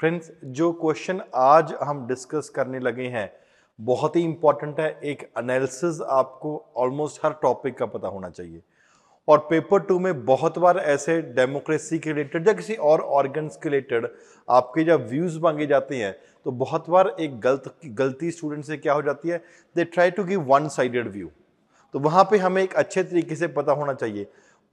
Friends जो question आज हम डिस्कस करने लगे हैं बहुत ही इंपॉर्टेंट है एक एनालिसिस आपको ऑलमोस्ट हर टॉपिक का पता होना चाहिए और पेपर टू में बहुत बार ऐसे डेमोक्रेसी के रिलेटेड या किसी और ऑर्गन्स के रिलेटेड आपके जब व्यूज़ मांगे जाते हैं तो बहुत बार एक गलत गलती स्टूडेंट से क्या हो जाती है they try to give one sided view तो वहाँ पे हमें एक अच्छे तरीके से पता होना चाहिए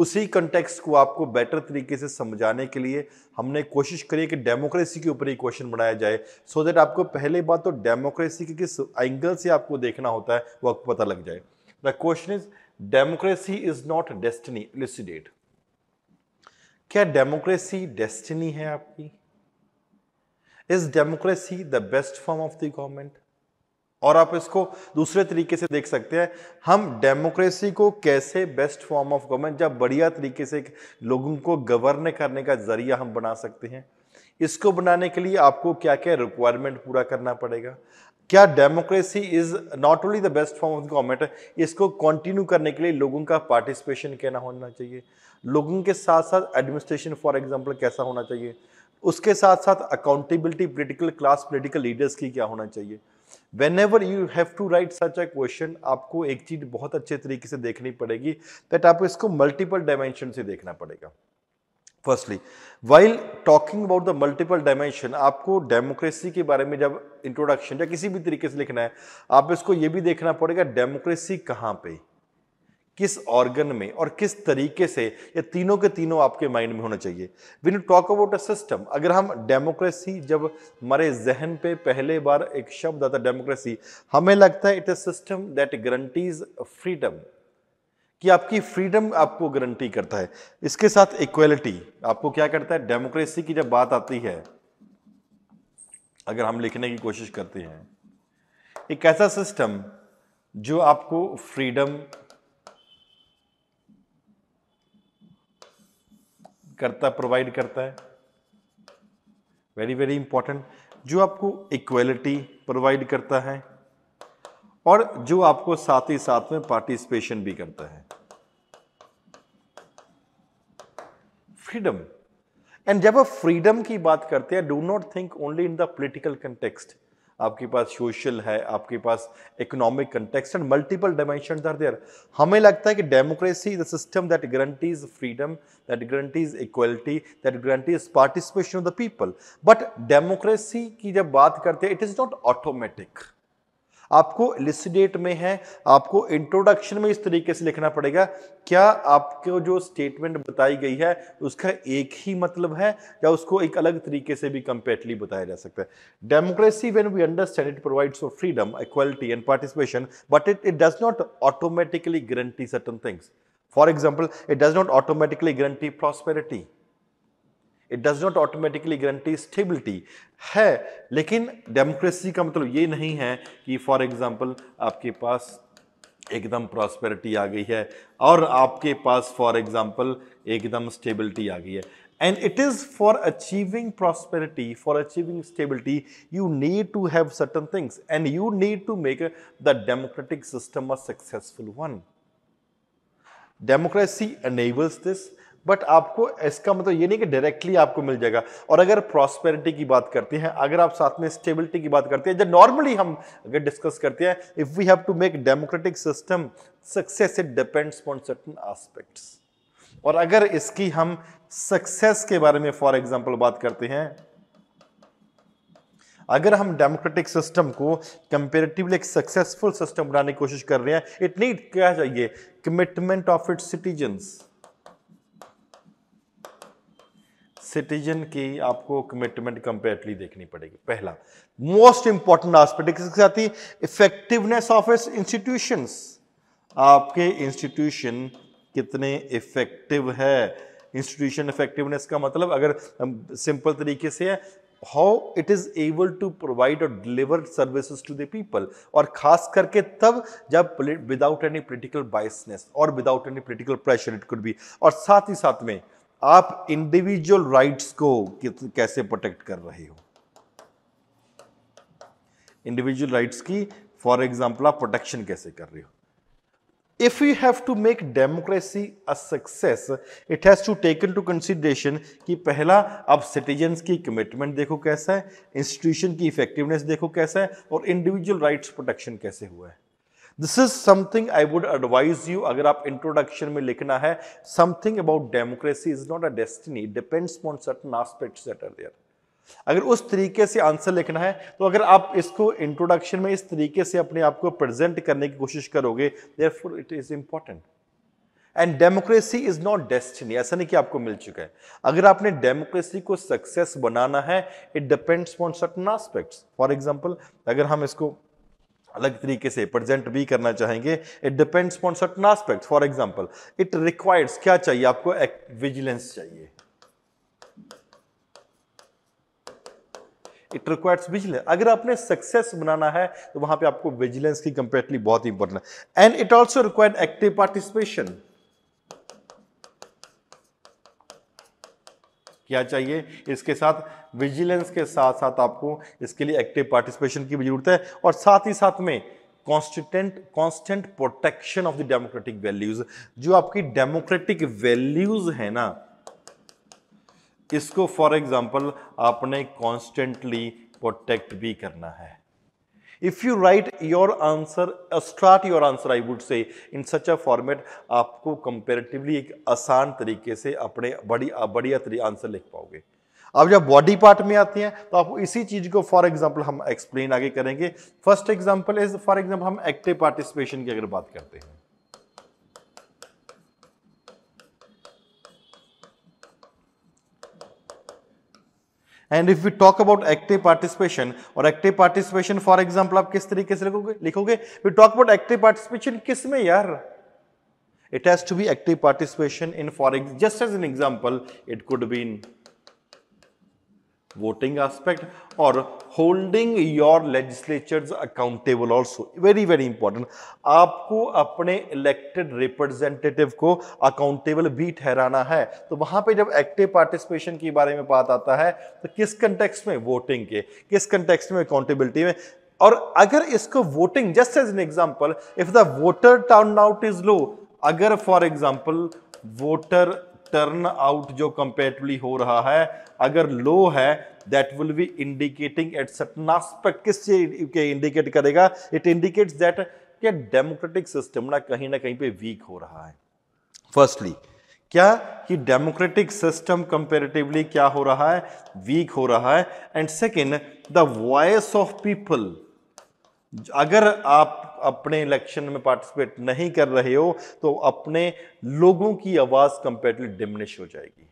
उसी कंटेक्स्ट को आपको बेटर तरीके से समझाने के लिए हमने कोशिश करी कि डेमोक्रेसी के ऊपर ही क्वेश्चन बनाया जाए सो so दैट आपको पहले बात तो डेमोक्रेसी के किस एंगल से आपको देखना होता है वो आपको पता लग जाए the question is democracy is not destiny elucidate क्या डेमोक्रेसी डेस्टिनी है आपकी is democracy the best form of the government और आप इसको दूसरे तरीके से देख सकते हैं हम डेमोक्रेसी को कैसे बेस्ट फॉर्म ऑफ गवर्नमेंट या बढ़िया तरीके से लोगों को गवर्न करने का जरिया हम बना सकते हैं इसको बनाने के लिए आपको क्या क्या रिक्वायरमेंट पूरा करना पड़ेगा क्या democracy is not only the best form of government इसको कंटिन्यू करने के लिए लोगों का पार्टिसिपेशन क्या होना चाहिए लोगों के साथ साथ एडमिनिस्ट्रेशन फॉर एग्जाम्पल कैसा होना चाहिए उसके साथ साथ accountability political class political leaders की क्या होना चाहिए whenever you have to write such a question आपको एक चीज़ बहुत अच्छे तरीके से देखनी पड़ेगी दैट आपको इसको मल्टीपल डायमेंशन से देखना पड़ेगा firstly while talking about the multiple dimension आपको डेमोक्रेसी के बारे में जब इंट्रोडक्शन या किसी भी तरीके से लिखना है आप इसको ये भी देखना पड़ेगा डेमोक्रेसी कहाँ पे किस ऑर्गन में और किस तरीके से ये तीनों के तीनों आपके माइंड में होना चाहिए when talk about a system अगर हम डेमोक्रेसी जब हमारे जहन पे पहले बार एक शब्द आता डेमोक्रेसी हमें लगता है it a system that guarantees freedom कि आपकी फ्रीडम आपको गारंटी करता है इसके साथ इक्वेलिटी आपको क्या करता है डेमोक्रेसी की जब बात आती है अगर हम लिखने की कोशिश करते हैं एक ऐसा सिस्टम जो आपको फ्रीडम करता प्रोवाइड करता है वेरी वेरी इंपॉर्टेंट जो आपको इक्वलिटी प्रोवाइड करता है और जो आपको साथ ही साथ में पार्टिसिपेशन भी करता है फ्रीडम एंड जब आप फ्रीडम की बात करते हैं do not think only in the political context आपके पास सोशल है आपके पास economic context and multiple dimension are there हमें लगता है कि democracy is a system that guarantees freedom that guarantees equality that guarantees participation of the people but democracy की जब बात करते हैं इट इज़ नॉट ऑटोमेटिक आपको लिस्टेट में है आपको इंट्रोडक्शन में इस तरीके से लिखना पड़ेगा क्या आपको जो स्टेटमेंट बताई गई है उसका एक ही मतलब है या उसको एक अलग तरीके से भी कंपेटली बताया जा सकता है democracy when we understand it provides for freedom equality and participation but it it does not automatically guarantee certain things for example it does not automatically guarantee prosperity it does not automatically guarantee stability है लेकिन democracy का मतलब ये नहीं है कि for example आपके पास एकदम प्रॉस्पेरिटी आ गई है और आपके पास फॉर एग्जाम्पल एकदम स्टेबिलिटी आ गई है and it is for achieving prosperity for achieving stability you need to have certain things and you need to make the democratic system a successful one democracy enables this but आपको इसका मतलब ये नहीं कि directly आपको मिल जाएगा और अगर प्रॉस्पेरिटी की बात करते हैं अगर आप साथ में स्टेबिलिटी की बात करते हैं जब नॉर्मली हम अगर डिस्कस करते हैं if we have to make democratic system success it depends on certain aspects और अगर इसकी हम सक्सेस के बारे में फॉर एग्जाम्पल बात करते हैं अगर हम डेमोक्रेटिक सिस्टम को कंपेरेटिवली एक सक्सेसफुल सिस्टम बनाने की कोशिश कर रहे हैं इट नीड क्या चाहिए commitment of its citizens citizen की आपको कमिटमेंट कंपेरेटली देखनी पड़ेगी पहला मोस्ट इंपॉर्टेंट आस्पेक्ट इसके साथ ही इफेक्टिवनेस ऑफ इस इंस्टीट्यूशन आपके इंस्टीट्यूशन कितने इफेक्टिव है इंस्टीट्यूशन इफेक्टिवनेस का मतलब अगर सिंपल तरीके से है how it is able to provide और deliver services to the people और खास करके तब जब विदाउट एनी पोलिटिकल बाइसनेस और without any political pressure it could be और साथ ही साथ में आप इंडिविजुअल राइट्स को कैसे प्रोटेक्ट कर रहे हो इंडिविजुअल राइट्स की फॉर एग्जाम्पल आप प्रोटेक्शन कैसे कर रहे हो if you have to make democracy a success it has to taken to consideration कि पहला आप सिटीजन्स की कमिटमेंट देखो कैसा है इंस्टीट्यूशन की इफेक्टिवनेस देखो कैसा है और इंडिविजुअल राइट्स प्रोटेक्शन कैसे हुआ है this is something I would advise you अगर आप इंट्रोडक्शन में लिखना है something about democracy is not a destiny depends on certain aspects that are there अगर उस तरीके से आंसर लिखना है तो अगर आप इसको इंट्रोडक्शन में इस तरीके से अपने आप को प्रेजेंट करने की कोशिश करोगे there it is important and democracy is not destiny ऐसा नहीं कि आपको मिल चुका है अगर आपने डेमोक्रेसी को सक्सेस बनाना है it depends on certain aspects for example अगर हम इसको अलग तरीके से प्रेजेंट भी करना चाहेंगे it depends on certain aspect for example it requires क्या चाहिए आपको विजिलेंस चाहिए इट रिक्वायर्स विजिलेंस अगर आपने सक्सेस बनाना है तो वहां पे आपको विजिलेंस की कंप्लीटली बहुत इंपॉर्टेंट है and it also required active participation क्या चाहिए इसके साथ विजिलेंस के साथ साथ आपको इसके लिए एक्टिव पार्टिसिपेशन की भी जरूरत है और साथ ही साथ में constant constant protection of the democratic values जो आपकी डेमोक्रेटिक वैल्यूज है ना इसको फॉर एग्जाम्पल आपने कॉन्स्टेंटली प्रोटेक्ट भी करना है if you write your answer uh, start your answer i would say in such a format आपको कंपेरेटिवली एक आसान तरीके से अपने बड़ी बढ़िया तरीके आंसर लिख पाओगे अब जब बॉडी पार्ट में आती हैं तो आप इसी चीज को फॉर एग्जांपल हम एक्सप्लेन आगे करेंगे first example is for example हम एक्टिव पार्टिसिपेशन की अगर बात करते हैं and if we talk about active participation और एक्टिव पार्टिसिपेशन फॉर एग्जाम्पल आप किस तरीके से लिखोगे लिखोगे we talk about active participation किस में यार it has to be active participation in for just as an example it could be in voting aspect or holding your legislatures accountable also very very important आपको अपने elected representative को accountable भी ठहराना है तो वहां पे जब active participation के बारे में बात आता है तो किस कंटेक्स्ट में वोटिंग के किस कंटेक्स्ट में अकाउंटेबिलिटी में और अगर इसको voting just as an example if the voter turn out is low अगर for example voter turn out जो कंपेरेटिवली हो रहा है अगर लो है that will be indicating at certain aspect किस के इंडिकेट करेगा इट इंडिकेट्स दैट क्या डेमोक्रेटिक सिस्टम ना कहीं ना कहीं पे वीक हो रहा है फर्स्टली क्या कि डेमोक्रेटिक सिस्टम कंपेरेटिवली क्या हो रहा है वीक हो रहा है and second the voice of people अगर आप अपने इलेक्शन में पार्टिसिपेट नहीं कर रहे हो तो अपने लोगों की आवाज़ कंपेरेटिवली डिमिनिश हो जाएगी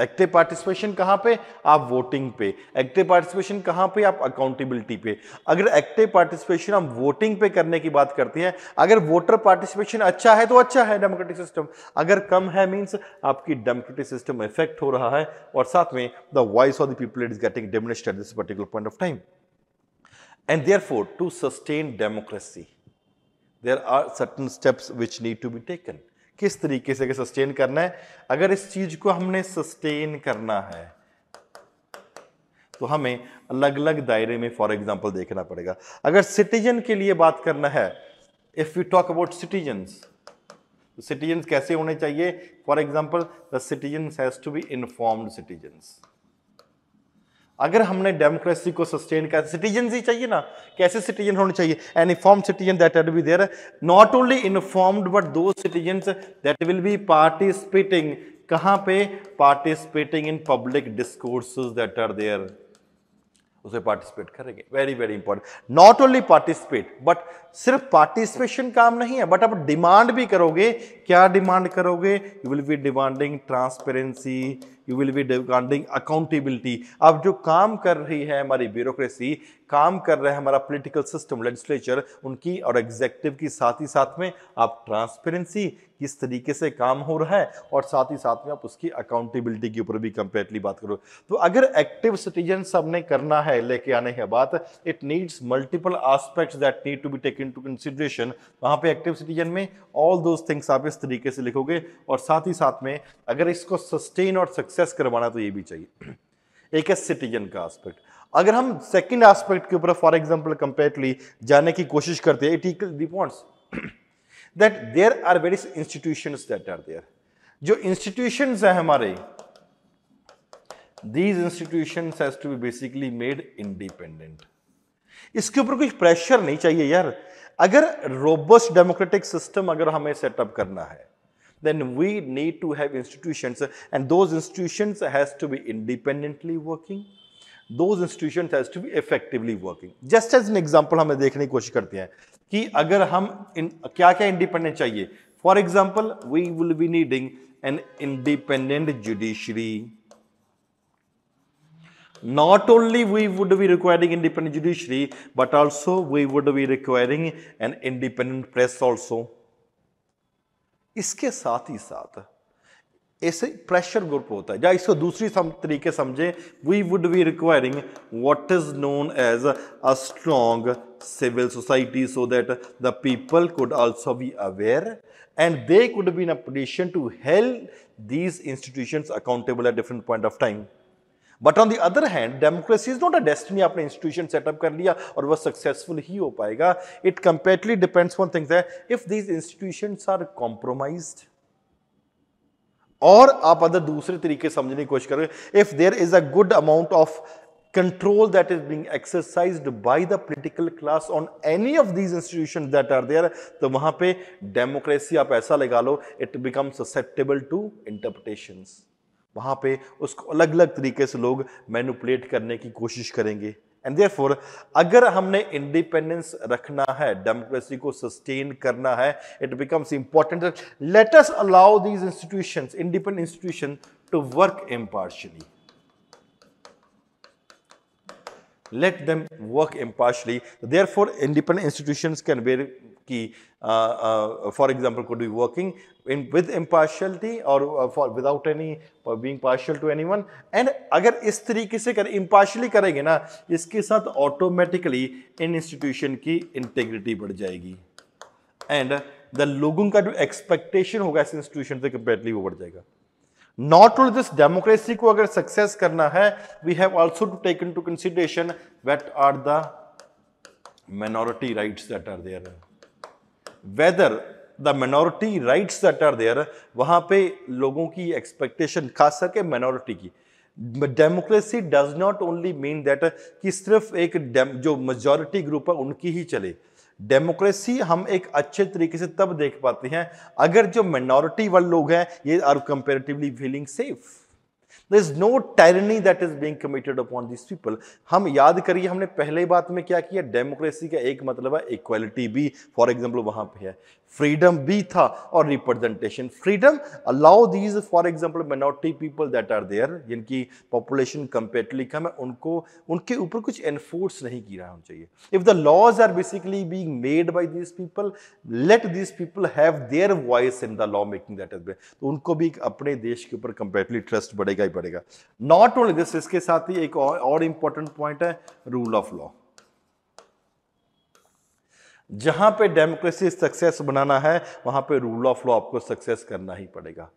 एक्टिव पार्टिसिपेशन कहां पे आप वोटिंग पे एक्टिव पार्टिसिपेशन कहां पे आप अकाउंटेबिलिटी पे अगर एक्टिव पार्टिसिपेशन हम वोटिंग पे करने की बात करते हैं अगर वोटर पार्टिसिपेशन अच्छा है तो अच्छा है डेमोक्रेटिक सिस्टम अगर कम है मींस आपकी डेमोक्रेटिक सिस्टम इफेक्ट हो रहा है और साथ में the voice of the people is getting diminished at this particular point of time And therefore, to sustain democracy, there are certain steps which need to be taken. किस तरीके से sustain करना है अगर इस चीज को हमने सस्टेन करना है तो हमें अलग अलग दायरे में फॉर एग्जाम्पल देखना पड़ेगा अगर सिटीजन के लिए बात करना है if you talk about citizens citizens कैसे होने चाहिए for example the citizens has to be informed citizens अगर हमने डेमोक्रेसी को सस्टेन कर सिटीजन ही चाहिए ना कैसे सिटीजन होने चाहिए an informed citizen that and be there not only informed but those citizen that will be participating कहां पे participating in public discourse that are there उसे पार्टिसिपेट करेंगे very very important not only participate but सिर्फ participation काम नहीं है but आप demand भी करोगे क्या डिमांड करोगे you will be demanding transparency you will be demanding accountability अब जो काम कर रही है हमारी ब्यूरोक्रेसी काम कर रहा है हमारा पॉलिटिकल सिस्टम लेजिस्लेचर उनकी और एग्जेक्टिव की साथ ही साथ में आप ट्रांसपेरेंसी किस तरीके से काम हो रहा है और साथ ही साथ में आप उसकी अकाउंटेबिलिटी के ऊपर भी कंपेटली बात करो तो अगर एक्टिव सिटीजन सब ने करना है लेके आने के बाद it needs multiple aspects that need to be take into consideration वहाँ पे एक्टिव सिटीजन में ऑल दोज थिंग्स आप इस तरीके से लिखोगे और साथ ही साथ में अगर इसको सस्टेन और सक्सेस सक्सेस करवाना तो ये भी चाहिए एक है सिटीजन का एस्पेक्ट अगर हम सेकंड एस्पेक्ट के ऊपर फॉर एग्जांपल कंपेरेटली जाने की कोशिश करते हैं it ethical reports that there are various institutions that are there जो इंस्टीट्यूशंस हैं हमारे these institution has to be basically made independent इसके ऊपर कुछ प्रेशर नहीं चाहिए यार अगर रोबस्ट डेमोक्रेटिक सिस्टम अगर हमें सेटअप करना है then we need to have institutions and those institutions has to be independently working those institutions has to be effectively working just as an example हमें देखने की कोशिश करते हैं कि अगर हम क्या क्या इंडिपेंडेंट चाहिए For example, we will be needing an independent judiciary. not only we would be requiring independent judiciary but also we would be requiring an independent press also इसके साथ ही साथ ऐसे प्रेशर ग्रुप होता है या इसको दूसरी सम, तरीके समझे we would be requiring what is known as a strong civil society so that the people could also be aware and they could be in a position to help these institution accountable at different point of time but on the other hand democracy is not a destiny आपने institution setup कर लिया और वह successful ही हो पाएगा it completely depends on things है if these institution are compromise और आप अदर दूसरे तरीके समझने की कोशिश करें if there is a good amount of control that is being exercise by the political class on any of these institution that are there तो वहां पे डेमोक्रेसी आप ऐसा लगा लो it become susceptible to interpretations वहाँ पे उसको अलग अलग तरीके से लोग मैनुपलेट करने की कोशिश करेंगे एंड देयरफॉर अगर हमने इंडिपेंडेंस रखना है डेमोक्रेसी को सस्टेन करना है it becomes important let us allow these institution independent institution to work impartially let them work impartially therefore independent institutions can be की for uh, could be working in with impartiality और for without any for being partial to any one and अगर इस तरीके से करें impartially करेंगे ना इसके साथ ऑटोमेटिकली इन इंस्टीट्यूशन की इंटेग्रिटी बढ़ जाएगी एंड द लोगों का जो एक्सपेक्टेशन होगा इस इंस्टीट्यूशन से कंप्लीटली वो बढ़ जाएगा नॉट ओनली दिस डेमोक्रेसी को अगर सक्सेस करना है we have also to take into consideration what are the minority rights that are there whether the minority rights that are there वहाँ पे लोगों की एक्सपेक्टेशन खास करके माइनॉरिटी की democracy does not only mean that कि सिर्फ एक जो मेजॉरिटी ग्रुप है उनकी ही चले डेमोक्रेसी हम एक अच्छे तरीके से तब देख पाते हैं अगर जो माइनॉरिटी वाले लोग हैं ये are comparatively feeling safe is no tyranny that is being committed upon this people हम याद करिए हमने पहले बात में क्या किया डेमोक्रेसी का एक मतलब है इक्वलिटी भी फॉर एग्जाम्पल वहां पे है फ्रीडम भी था और representation freedom allow these for example minority people that are there जिनकी पॉपुलेशन कंपेटली कम है उनको उनके ऊपर कुछ एनफोर्स नहीं किया होना चाहिए if the laws are basically being made by these people let these people have their voice in the law making that is तो उनको भी अपने देश के ऊपर कंपेटली ट्रस्ट बढ़ेगा ही बढ़ेगा पड़ेगा नॉट ओनली दिस इसके साथ ही एक और, इंपॉर्टेंट पॉइंट है रूल ऑफ लॉ जहां पे डेमोक्रेसी सक्सेस बनाना है वहां पे रूल ऑफ लॉ आपको सक्सेस करना ही पड़ेगा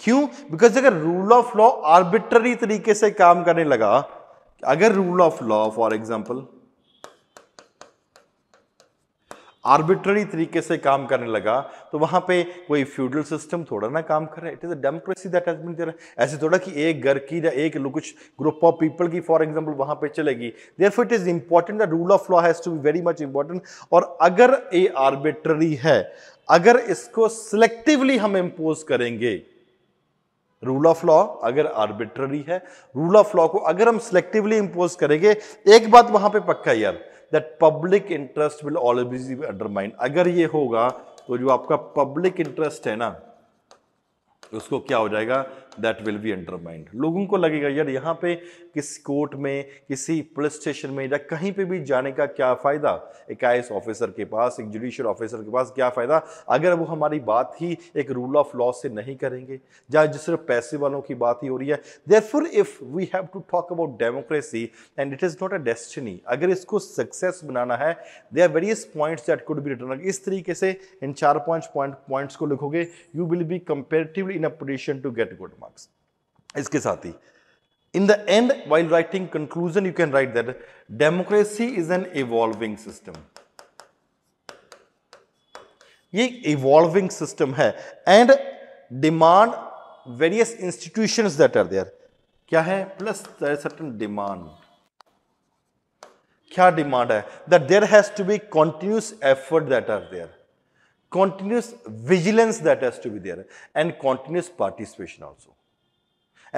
क्यों बिकॉज अगर रूल ऑफ लॉ आर्बिट्ररी तरीके से काम करने लगा अगर rule of law for example arbitrary तरीके से काम करने लगा तो वहाँ पे कोई फ्यूडल सिस्टम थोड़ा ना काम कर रहा है it is a democracy that has been there ऐसे थोड़ा कि एक घर की या एक कुछ ग्रुप ऑफ पीपल की फॉर एग्जांपल वहाँ पे चलेगी there it is important the rule of law has to be very much important और अगर ये आर्बिट्ररी है अगर इसको सिलेक्टिवली हम इम्पोज करेंगे रूल ऑफ लॉ अगर आर्बिट्ररी है रूल ऑफ लॉ को अगर हम सिलेक्टिवली इंपोज करेंगे एक बात वहां पे पक्का यार that public interest will always be अगर ये होगा तो जो आपका पब्लिक इंटरेस्ट है ना उसको क्या हो जाएगा दैट विल बी अंडरमाइंड लोगों को लगेगा यार यहाँ पे किस कोर्ट में किसी पुलिस स्टेशन में या कहीं पे भी जाने का क्या फ़ायदा एक आई ऑफिसर के पास एक जुडिशियल ऑफिसर के पास क्या फ़ायदा अगर वो हमारी बात ही एक रूल ऑफ लॉ से नहीं करेंगे जहाँ जिस सिर्फ पैसे वालों की बात ही हो रही है therefore if we have to talk about democracy and it is not a destiny अगर इसको सक्सेस बनाना है they are various points that could be written इस तरीके से इन चार पाँच पॉइंट पॉइंट्स को लिखोगे you will be comparatively in a position to get good marks इसके साथ ही in the end while writing conclusion you can write that democracy is an evolving system ये इवॉल्विंग सिस्टम है and demand various institution that are there क्या है plus certain demand क्या demand है that there has to be continuous effort that are there continuous vigilance that has to be there and continuous participation also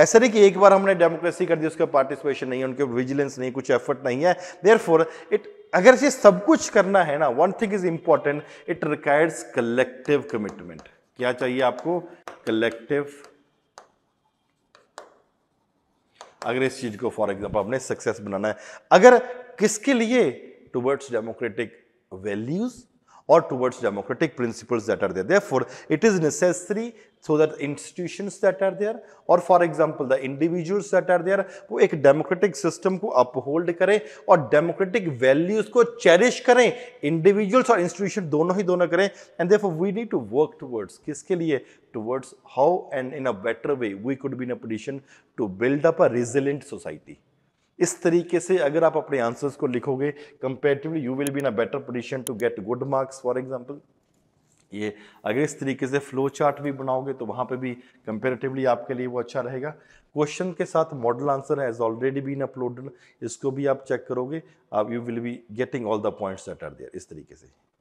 ऐसा नहीं कि एक बार हमने democracy कर दी उसके पार्टिसिपेशन नहीं है उनके विजिलेंस नहीं कुछ एफर्ट नहीं है देयर इट अगर ये सब कुछ करना है ना one thing is important it requires collective commitment क्या चाहिए आपको कलेक्टिव अगर इस चीज को फॉर एग्जाम्पल आपने सक्सेस बनाना है अगर किसके लिए towards democratic values or towards democratic principles that are there. Therefore, it is necessary so that institutions that are there or for example the individuals that are there वो एक democratic system ko uphold kare और democratic values ko cherish kare, individuals or institution dono hi dono kare and therefore we need to work towards kiske liye, towards how and in a better way we could be in a position to build up a resilient society इस तरीके से अगर आप अपने answers को लिखोगे comparatively you will be in a better position to get good marks for example ये अगर इस तरीके से फ्लो चार्ट भी बनाओगे तो वहाँ पे भी कंपेरेटिवली आपके लिए वो अच्छा रहेगा क्वेश्चन के साथ मॉडल आंसर है एज ऑलरेडी बीन अपलोडेड इसको भी आप चेक करोगे आप you will be getting all the points that are there इस तरीके से